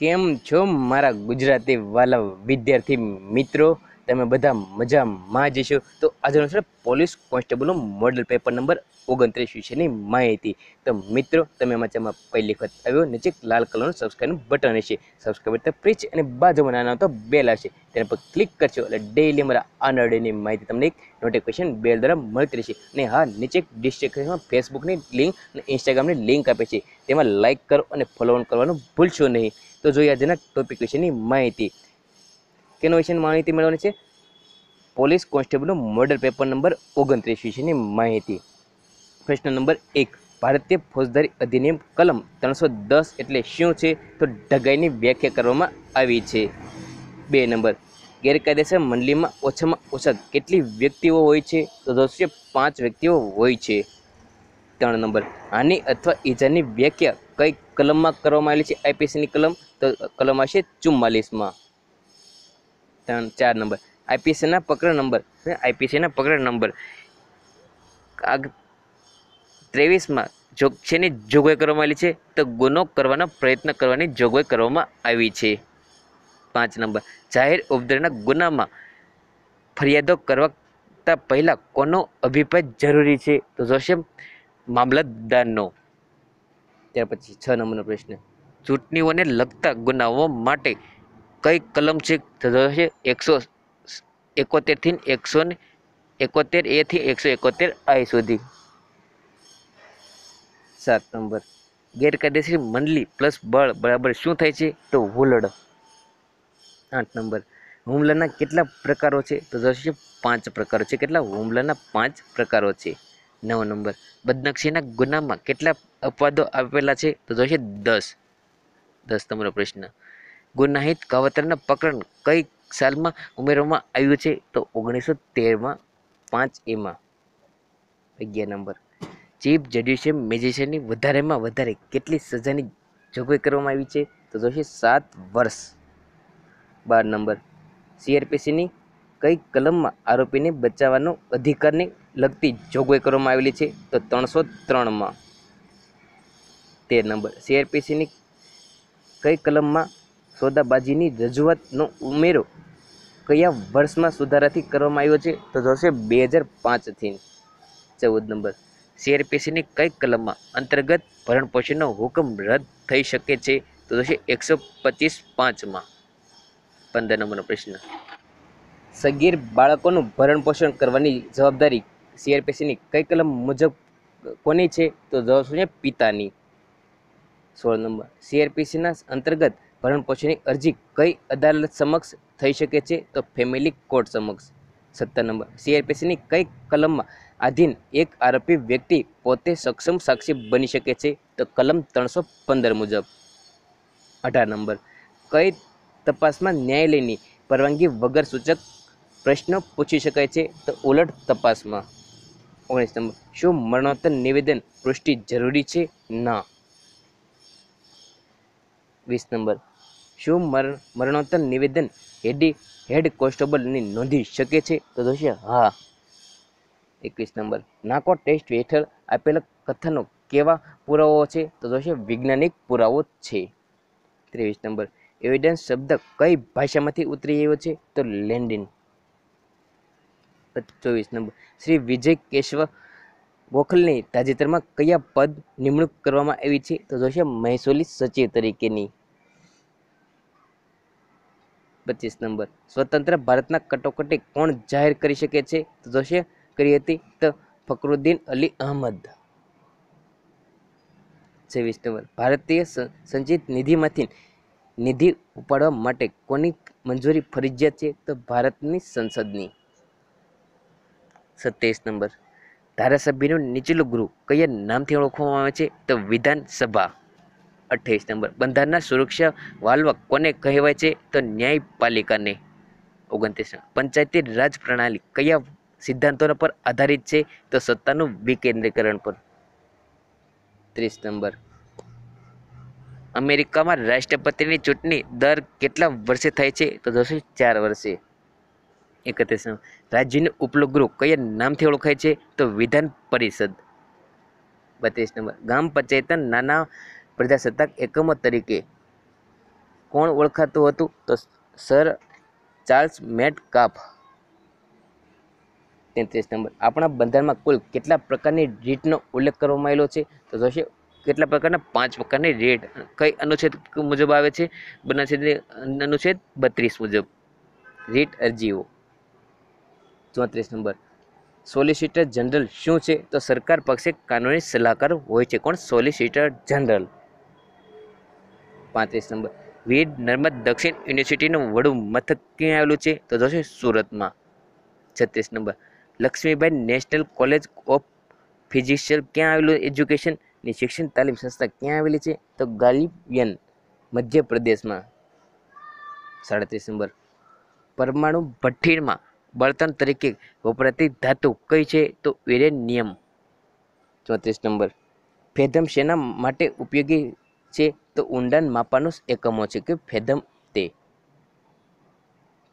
કેમ છો મારા ગુજરાતી વાલા વિદ્યાર્થી મિત્રો તમે બધા મજામાં જઈશો તો આજનો છે પોલીસ કોન્સ્ટેબલનો મોડલ પેપર નંબર ઓગણત્રીસ વિશેની માહિતી તો મિત્રો તમે મજામાં પહેલી વખત આવ્યો નીચે લાલ કલરનું સબસ્ક્રાઈબનું બટન હશે સબસ્ક્રાઈબ તો ફ્રી અને બાજુમાં નાના તો બેલ આવશે તેના પર ક્લિક કરશો એટલે ડેઈલી અમારા આનરડીની માહિતી તમને એક નોટિફિકેશન બેલ દ્વારા મળતી રહેશે અને હા નીચે ડિસ્ક્રિપ્શનમાં ફેસબુકની લિંક અને ઇન્સ્ટાગ્રામની લિંક આપે છે તેમાં લાઇક કરો અને ફોલો કરવાનું ભૂલશો નહીં તો જોઈએ આજના ટોપિક વિશેની માહિતી તેનો વિશેની માહિતી મેળવવાની છે પોલીસ કોન્સ્ટેબલનો મોડલ પેપર નંબર ઓગણત્રીસ વિશેની માહિતી પ્રશ્ન નંબર એક ભારતીય ફોજદારી અધિનિયમ કલમ ત્રણસો દસ એટલે શું છે તો ઢગાઈની વ્યાખ્યા કરવામાં આવી છે બે નંબર ગેરકાયદેસર મંડળીમાં ઓછામાં ઓછા કેટલી વ્યક્તિઓ હોય છે તો દોસ્તો પાંચ વ્યક્તિઓ હોય છે ત્રણ નંબર હાનિ અથવા ઈજાની વ્યાખ્યા કઈ કલમમાં કરવામાં આવેલી છે આઈપીસીની કલમ તો કલમ આવશે ચુમ્માલીસમાં ત્રણ ચાર નંબર આઈપીસીના પકડ નંબર આઈપીસીના પકડ નંબર ત્રેવીસમાં જો છેની જોગવાઈ કરવામાં આવેલી છે તો ગુનો કરવાનો પ્રયત્ન કરવાની જોગવાઈ કરવામાં આવી છે પાંચ નંબર જાહેર ઉપદ્રવના ગુનામાં ફરિયાદો કરતા પહેલાં કોનો અભિપ્રાય જરૂરી છે તો જોશે મામલતદારનો ત્યાર પછી છ નંબરનો પ્રશ્ન ચૂંટણીઓને લગતા ગુનાઓ માટે કઈ કલમ છે થતો છે એકસો એકોતેરથી એકસો ને એકોતેર એથી એકસો એકોતેર આઈ સુધી સાત નંબર ગેરકાયદેસર મંડલી પ્લસ બળ બરાબર શું થાય છે તો હુલડ આઠ નંબર હુમલાના કેટલા પ્રકારો છે તો જોશે પાંચ પ્રકારો છે કેટલા હુમલાના પાંચ પ્રકારો છે નવ નંબર બદનક્ષીના ગુનામાં કેટલા અપવાદો આપેલા છે તો જોશે દસ દસ નંબરનો પ્રશ્ન ગુનાહિત કાવતરના પ્રકરણ કઈ સાલમાં ઉમેરવામાં આવ્યું છે તો ઓગણીસો તેરમાં પાંચ એમાં અગિયાર નંબર ચીફ જ્યુડિશિયલ મેજિસ્ટ્રેટની વધારેમાં વધારે કેટલી સજાની જોગવાઈ કરવામાં આવી છે તો જોશે સાત વર્ષ બાર નંબર સીઆરપીસીની કઈ કલમમાં આરોપીને બચાવવાનો અધિકારને લગતી જોગવાઈ કરવામાં આવેલી છે તો ત્રણસો ત્રણમાં તેર નંબર સીઆરપીસીની કઈ કલમમાં સોદાબાજીની રજૂઆતનો ઉમેરો કયા વર્ષમાં સુધારાથી કરવામાં આવ્યો છે તો જોશે બે હજાર પાંચથી ચૌદ નંબર સીઆરપીસીની કઈ કલમમાં અંતર્ગત ભરણપોષણનો હુકમ રદ થઈ શકે છે તો જોશે એકસો પચીસ પાંચમાં પંદર નંબરનો પ્રશ્ન સગીર બાળકોનું ભરણપોષણ કરવાની જવાબદારી સીઆરપીસીની કઈ કલમ મુજબ કોની છે તો જવાબ શું છે પિતાની સોળ નંબર સીઆરપીસીના અંતર્ગત ભરણ પોષણની અરજી કઈ અદાલત સમક્ષ થઈ શકે છે તો ફેમિલી કોર્ટ સમક્ષ સત્તર નંબર સીઆરપીસીની કઈ કલમમાં આધીન એક આરોપી વ્યક્તિ પોતે સક્ષમ સાક્ષી બની શકે છે તો કલમ ત્રણસો પંદર મુજબ અઢાર નંબર કઈ તપાસમાં ન્યાયાલયની પરવાનગી વગર સૂચક પ્રશ્નો પૂછી શકાય છે તો ઉલટ તપાસમાં ઓગણીસ નંબર શું મરણોત્તર નિવેદન પુષ્ટિ જરૂરી છે ના વીસ નંબર શું મર મરણોત્તર નિવેદન હેડી હેડ કોન્સ્ટેબલની નોંધી શકે છે તો જોશે હા એકવીસ નંબર નાકો ટેસ્ટ હેઠળ આપેલા કથનનો કેવા પુરાવો છે તો જોશે વૈજ્ઞાનિક પુરાવો છે ત્રેવીસ નંબર એવિડન્સ શબ્દ કઈ ભાષામાંથી ઉતરી આવ્યો છે તો લેન્ડિન ચોવીસ નંબર શ્રી વિજય કેશવ ગોખલની તાજેતરમાં કયા પદ નિમણૂક કરવામાં આવી છે તો જોશે મહેસૂલી સચિવ તરીકેની પચીસ નંબર સ્વતંત્ર ભારતના કટોકટી કોણ જાહેર કરી શકે છે તો જોશે કરી હતી તો ફકરુદ્દીન અલી અહમદ છવ્વીસ નંબર ભારતીય સંચિત નિધિમાંથી નિધિ ઉપાડવા માટે કોની મંજૂરી ફરજિયાત છે તો ભારતની સંસદની સત્યાવીસ નંબર ધારાસભ્યનું નીચલું ગૃહ કયા નામથી ઓળખવામાં આવે છે તો વિધાનસભા અઠ્યાવીસ નંબર બંધારણના સુરક્ષા વાલ્વ કોને કહેવાય છે તો ન્યાયપાલિકાને ઓગણત્રીસ પંચાયતી રાજ પ્રણાલી કયા સિદ્ધાંતો પર આધારિત છે તો સત્તાનું વિકેન્દ્રીકરણ પર ત્રીસ નંબર અમેરિકામાં રાષ્ટ્રપતિની ચૂંટણી દર કેટલા વર્ષે થાય છે તો જોશો ચાર વર્ષે એકત્રીસ રાજ્યનું ઉપલગૃહ કયા નામથી ઓળખાય છે તો વિધાન પરિષદ બત્રીસ નંબર ગ્રામ પંચાયતના નાના પ્રજાસત્તાક એકમો તરીકે કોણ ઓળખાતું હતું તો સર ચાર્લ્સ મેટ કાપ તેત્રીસ નંબર આપણા બંધારણમાં કુલ કેટલા પ્રકારની રીટનો ઉલ્લેખ કરવામાં આવેલો છે તો જોશે કેટલા પ્રકારના પાંચ પ્રકારની રેટ કઈ અનુચ્છેદ મુજબ આવે છે બનાછેદ અનુચ્છેદ બત્રીસ મુજબ રીટ અરજીઓ ચોત્રીસ નંબર સોલિસિટર જનરલ શું છે તો સરકાર પક્ષે કાનૂની સલાહકાર હોય છે કોણ સોલિસિટર જનરલ પાંત્રીસ નંબર વીર નર્મદ દક્ષિણ યુનિવર્સિટીનું વડું મથક ક્યાં આવેલું છે તો જોશે સુરતમાં છત્રીસ number Lakshmibai national college of physical ક્યાં આવેલું એજ્યુકેશનની શિક્ષણ તાલીમ સંસ્થા ક્યાં આવેલી છે તો ગાલિબિયન મધ્યપ્રદેશમાં સાડત્રીસ નંબર પરમાણુ ભઠ્ઠીમાં બળતણ તરીકે વપરાતી ધાતુ કઈ છે તો યુરેનિયમ ચોત્રીસ નંબર ફેધમ શેના માટે ઉપયોગી છે તો ઊંડાણ માપવાના એકમો છે કે ફેદમ તે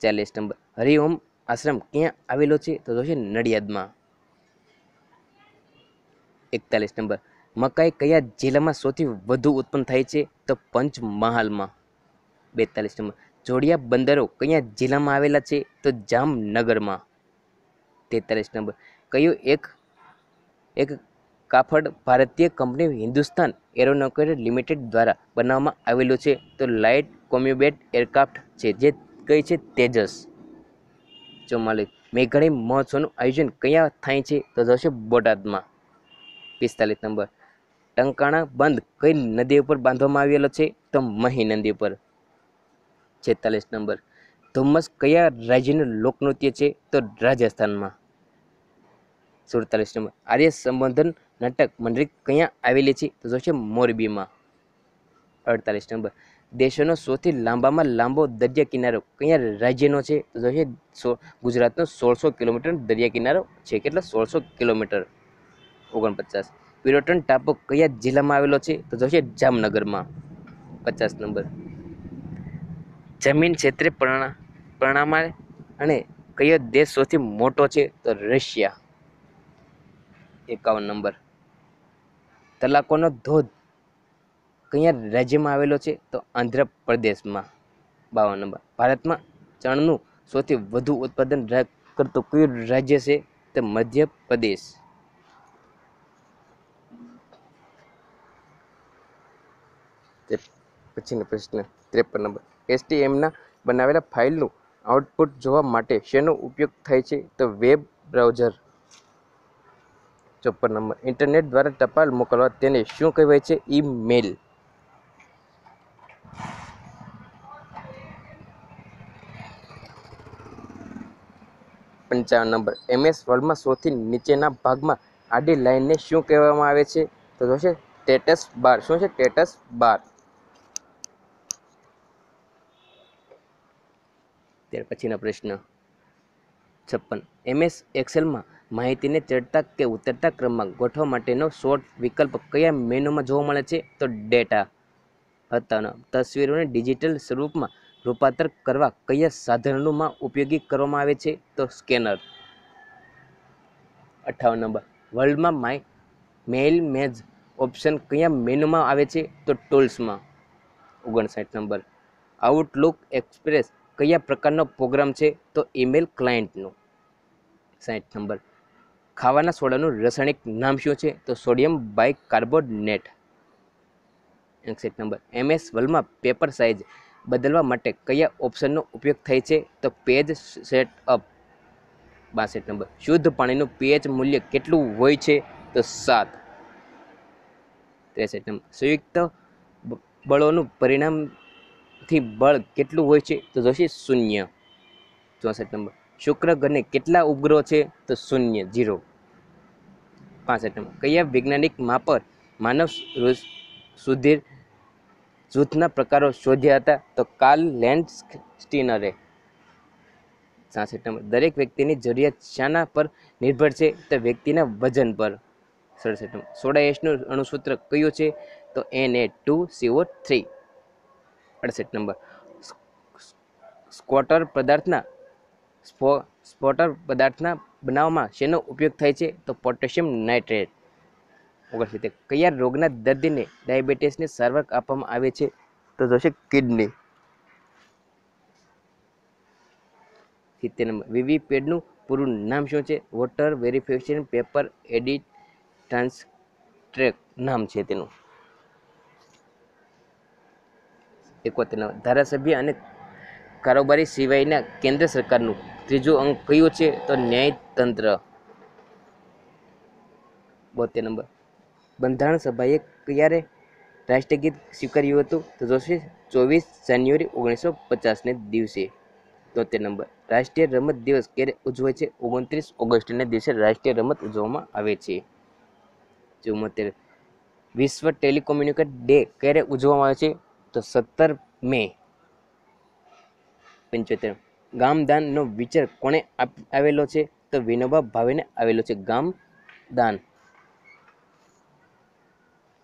ચાલીસ નંબર હરિઓમ આશ્રમ ક્યાં આવેલો છે તો છે નડિયાદમાં એકતાલીસ નંબર મકાઈ કયા જિલ્લામાં સૌથી વધુ ઉત્પન્ન થાય છે તો પંચમહાલમાં બેતાલીસ નંબર જોડિયા બંદરો કયા જિલ્લામાં આવેલા છે તો જામનગરમાં તેતાલીસ નંબર કયો એક એક કાફડ ભારતીય કંપની હિન્દુસ્તાન એરોનોટિક્સ લિમિટેડ દ્વારા બનાવવામાં આવેલું છે તો લાઇટ કોમ્યુબેટ એરક્રાફ્ટ છે જે કઈ છે તેજસ ચુમ્માલીસ મેઘાણી મહોત્સવનું આયોજન કયા થાય છે તો થશે બોટાદમાં પિસ્તાલીસ નંબર ટંકાણા બંધ કઈ નદી ઉપર બાંધવામાં આવેલો છે તો મહી નદી ઉપર છેતાલીસ નંબર ધુમ્મસ કયા રાજ્યનું લોકનૃત્ય છે તો રાજસ્થાનમાં સુડતાલીસ નંબર આર્ય સંબોધન નાટક મંડળી ક્યાં આવેલી છે તો જોશે મોરબીમાં અડતાલીસ નંબર દેશોનો સૌથી લાંબામાં લાંબો દરિયા કિનારો કયા રાજ્યનો છે તો જોશે સો ગુજરાતનો સોળસો કિલોમીટર દરિયા કિનારો છે કેટલો સોળસો કિલોમીટર ઓગણપચાસ પિરોટન ટાપુ કયા જિલ્લામાં આવેલો છે તો જોશે જામનગરમાં પચાસ નંબર જમીન ક્ષેત્રે પરણા પરણામાં અને કયો દેશ સૌથી મોટો છે તો રશિયા એકાવન નંબર તલાકોનો ધોધ કયા રાજ્યમાં આવેલો છે તો આંધ્રપ્રદેશમાં બાવન નંબર ભારતમાં ચણનું સૌથી વધુ ઉત્પાદન કરતું કયું રાજ્ય છે તો મધ્યપ્રદેશ પછીનો પ્રશ્ન ત્રેપન નંબર એસટીએમના બનાવેલા ફાઇલનું આઉટપુટ જોવા માટે શેનો ઉપયોગ થાય છે તો વેબ બ્રાઉઝર ચોપન નંબર ઇન્ટરનેટ દ્વારા ટપાલ મોકલવા તેને શું કહેવાય છે ઈમેલ પંચાવન નંબર એમએસ વર્લ્ડમાં સૌથી નીચેના ભાગમાં આડી લાઇનને શું કહેવામાં આવે છે તો જોશે સ્ટેટસ બાર શું છે સ્ટેટસ બાર ત્યાર પછીના પ્રશ્ન છપ્પન એમએસ એક્સેલમાં માહિતીને ચડતા કે ઉતરતા ક્રમમાં ગોઠવવા માટેનો શોર્ટ વિકલ્પ કયા મેનુમાં જોવા મળે છે તો ડેટા હતાનો તસવીરોને ડિજિટલ સ્વરૂપમાં રૂપાંતર કરવા કયા સાધનોમાં ઉપયોગી કરવામાં આવે છે તો સ્કેનર અઠાવન નંબર વર્લ્ડમાં માય મેઇલ મેજ ઓપ્શન કયા મેનુમાં આવે છે તો ટૂલ્સમાં ઓગણસાઠ નંબર આઉટલુક એક્સપ્રેસ કયા પ્રકારનો પ્રોગ્રામ છે તો ઇમેલ ક્લાયન્ટનો સાઠ નંબર ખાવાના સોડાનું રાસાયણિક નામ શું છે તો સોડિયમ બાય કાર્બોનેટ એકસઠ નંબર એમએસ વલમાં પેપર સાઇઝ બદલવા માટે કયા ઓપ્શનનો ઉપયોગ થાય છે તો પેજ સેટ અપ બાસઠ નંબર શુદ્ધ પાણીનું પીએચ મૂલ્ય કેટલું હોય છે તો સાત ત્રેસઠ નંબર સંયુક્ત બળોનું પરિણામથી બળ કેટલું હોય છે તો જોશે શૂન્ય ચોસઠ નંબર શુક્ર ગ્રહને કેટલા ઉપગ્રહો છે તો શૂન્ય જીરો પાસઠમાં કયા વૈજ્ઞાનિક માપર માનવ સુધીર જૂથના પ્રકારો શોધ્યા હતા તો કાર્લ લેન્ડ સ્ટીનરે સાસઠ નંબર દરેક વ્યક્તિની જરૂરિયાત શાના પર નિર્ભર છે તો વ્યક્તિના વજન પર સડસઠ નંબર સોડા એસનું અણુસૂત્ર કયું છે તો N A two CO three અડસઠ નંબર સ્કોટર પદાર્થના સ્ફો સ્ફોટર પદાર્થના બનાવમાં શેનો ઉપયોગ થાય છે તો પોટેશિયમ નાઇટ્રેટ ઓગણસિત્તેર કયા રોગના દર્દીને ડાયાબિટીસની સારવાર આપવામાં આવે છે તો જોશે કિડની સિત્તેર નંબર વીવીપેડનું પૂરું નામ શું છે વોટર વેરિફિકેશન પેપર એડિટ ટ્રાન્સટ્રેક નામ છે તેનું એકોતેર ધારાસભ્ય અને કારોબારી સિવાયના કેન્દ્ર સરકારનું ત્રીજો અંક કયો છે તો ન્યાયતંત્ર બોતેર નંબર બંધારણ સભાએ ક્યારે રાષ્ટ્રીય ગીત સ્વીકાર્યું હતું તો જોશે ચોવીસ જાન્યુઆરી ઓગણીસો પચાસને દિવસે તોતેર નંબર રાષ્ટ્રીય રમત દિવસ ક્યારે ઉજવાય છે ઓગણત્રીસ ઓગસ્ટને દિવસે રાષ્ટ્રીય રમત ઉજવવામાં આવે છે ચુમ્મોતેર વિશ્વ ટેલિકોમ્યુનિકેટ ડે ક્યારે ઉજવવામાં આવે છે તો સત્તર મે પંચોતેર ગામદાનનો વિચાર કોણે આવેલો છે તો વિનોબા ભાવેને આવેલો છે ગામદાન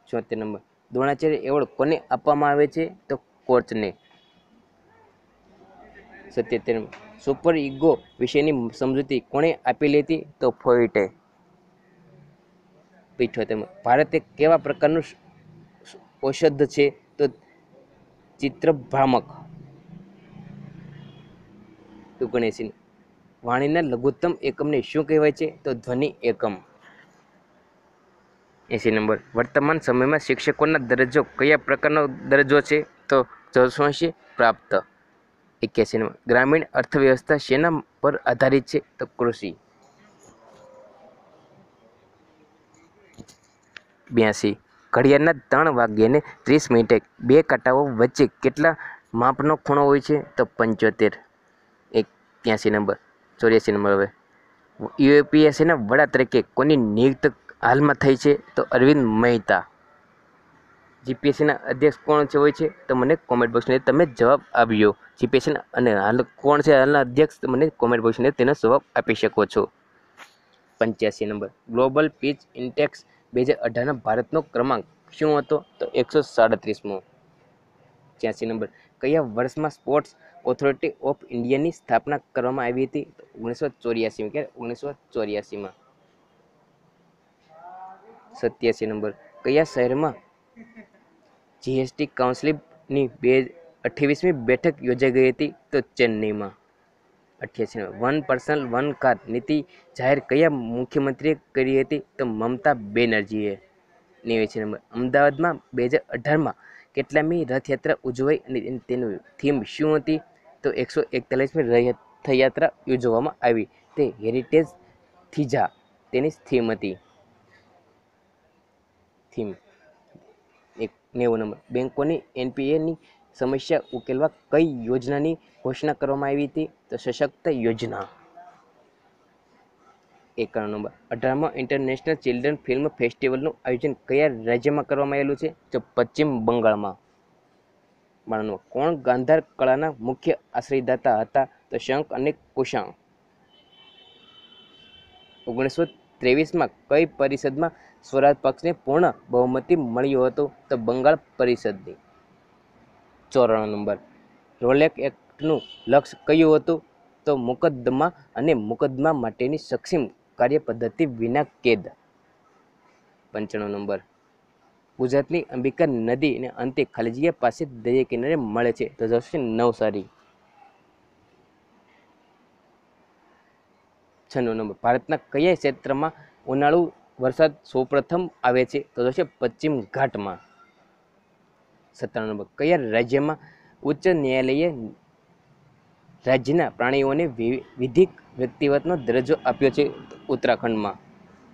ચોતેર નંબર દ્રોણાચાર્ય એવોર્ડ કોને આપવામાં આવે છે તો કોચને સત્યોતેર સુપર ઇગો વિશેની સમજૂતી કોણે આપેલી હતી તો ફોઇટે પિઠોતેર ભારતે કેવા પ્રકારનું ઔષધ છે તો ચિત્રભ્રામક તો ગણેશીન વાણીના લઘુત્તમ એકમને શું કહેવાય છે તો ધ્વનિ એકમ એસી નંબર વર્તમાન સમયમાં શિક્ષકોના દરજ્જો કયા પ્રકારનો દરજ્જો છે તો જળસોંશી પ્રાપ્ત એક્યાસી નંબર ગ્રામીણ અર્થવ્યવસ્થા શેના પર આધારિત છે તો કૃષિ બ્યાસી ઘડિયાળના ત્રણ વાગ્યાને ત્રીસ મિનિટે બે કાંટાઓ વચ્ચે કેટલા માપનો ખૂણો હોય છે તો પંચોતેર ત્યાંસી નંબર ચોર્યાસી નંબર હવે યુએપીએસસીના વડા તરીકે કોની નિયુક્ત હાલમાં થઈ છે તો અરવિંદ મહેતા જીપીએસસીના અધ્યક્ષ કોણ છે હોય છે તો મને કોમેન્ટ બોક્સને તમે જવાબ આપ્યો જીપીએસસીના અને હાલ કોણ છે હાલના અધ્યક્ષ મને કોમેન્ટ બોક્સને તેનો જવાબ આપી શકો છો પંચ્યાસી નંબર ગ્લોબલ પીચ ઇન્ટેક્સ બે હજાર અઢારના ભારતનો ક્રમાંક શું હતો તો એકસો સાડત્રીસમો છ્યાસી નંબર કયા વર્ષમાં સ્પોર્ટ્સ ઓથોરિટી ઓફ ઇન્ડિયાની સ્થાપના કરવામાં આવી હતી ઓગણીસો ચોર્યાસીમાં ક્યારે ઓગણીસો ચોર્યાસીમાં સત્યાસી નંબર કયા શહેરમાં જીએસટી કાઉન્સિલની બે અઠ્યાવીસમી બેઠક યોજાઈ ગઈ હતી તો ચેન્નઈમાં અઠ્યાસી number one person one car નીતિ જાહેર કયા મુખ્યમંત્રીએ કરી હતી તો મમતા બેનર્જીએ નેવ્યાસી નંબર અમદાવાદમાં બે હજાર અઢારમાં કેટલામી રથયાત્રા ઉજવાઈ અને તેનું થીમ શું હતી તો એકસો એકતાલીસમી રથયાત્રા યોજવામાં આવી તે હેરિટેજ થીજા તેની થીમ હતી થીમ એક નેવું નંબર બેંકોની એનપીએની સમસ્યા ઉકેલવા કઈ યોજનાની ઘોષણા કરવામાં આવી હતી તો સશક્ત યોજના એકાણું નંબર અઢારમો ઇન્ટરનેશનલ ચિલ્ડ્રન ફિલ્મ ફેસ્ટિવલનું આયોજન કયા રાજ્યમાં કરવામાં આવેલું છે તો પશ્ચિમ બંગાળમાં બાણું કોણ ગાંધાર કળાના મુખ્ય આશ્રયદાતા હતા તો શંખ અને કુશાણ ઓગણીસો ત્રેવીસમાં કઈ પરિષદમાં સ્વરાજ પક્ષને પૂર્ણ બહુમતી મળ્યું હતું તો બંગાળ પરિષદની ચોરાણું નંબર રોલેક એક્ટનું લક્ષ્ય કયું હતું તો મુકદ્દમા અને મુકદ્દમા માટેની સક્ષમ કાર્યપદ્ધતિ વિના કેદ પંચાણું નંબર ગુજરાતની અંબિકા નદી અને અંતે ખલજીયા પાસે દરિયા કિનારે મળે છે તો જશે નવસારી છન્નું નંબર ભારતના કયા ક્ષેત્રમાં ઉનાળુ વરસાદ સૌપ્રથમ આવે છે તો જશે પશ્ચિમ ઘાટમાં સત્તાણું નંબર કયા રાજ્યમાં ઉચ્ચ ન્યાયાલયે રાજ્યના પ્રાણીઓને વિધિક વ્યક્તિગતનો દરજ્જો આપ્યો છે ઉત્તરાખંડમાં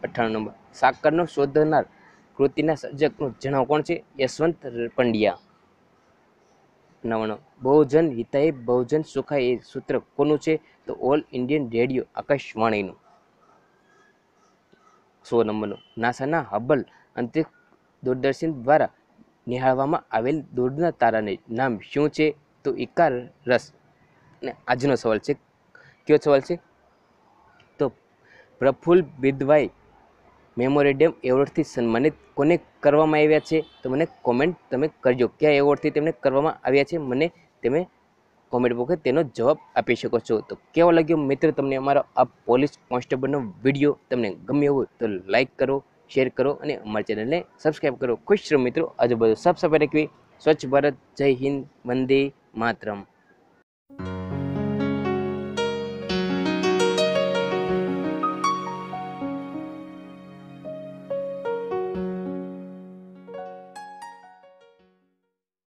અઠ્ઠાણું નંબર સાકરનો શોધનાર કૃતિના સર્જકનું જણાવ કોણ છે યશવંત પંડ્યા નવાણું બહુજન હિતાય બહુજન સુખાય એ સૂત્ર કોનું છે તો ઓલ ઇન્ડિયન રેડિયો આકાશવાણીનું સો નંબરનું નાસાના હબલ અંતરિક્ષ દૂરદર્શન દ્વારા નિહાળવામાં આવેલ દૂરના તારાને નામ શું છે તો ઇકાર રસ અને આજનો સવાલ છે કયો સવાલ છે તો પ્રફુલ્લ બિદભાઈ મેમોરેડિયમ એવોર્ડથી સન્માનિત કોને કરવામાં આવ્યા છે તો મને કોમેન્ટ તમે કરજો કયા એવોર્ડથી તેમને કરવામાં આવ્યા છે મને તમે કોમેન્ટ બોક્સ તેનો જવાબ આપી શકો છો તો કેવો લાગ્યો મિત્ર તમને અમારો આ પોલીસ કોન્સ્ટેબલનો વિડીયો તમને ગમ્યો હોય તો લાઈક કરો શેર કરો અને અમારી ચેનલને સબસ્ક્રાઈબ કરો ખુશ રહો મિત્રો આજુબાજુ સાફ સફાઈ રાખવી સ્વચ્છ ભારત જય હિન્દ વંદે માતરમ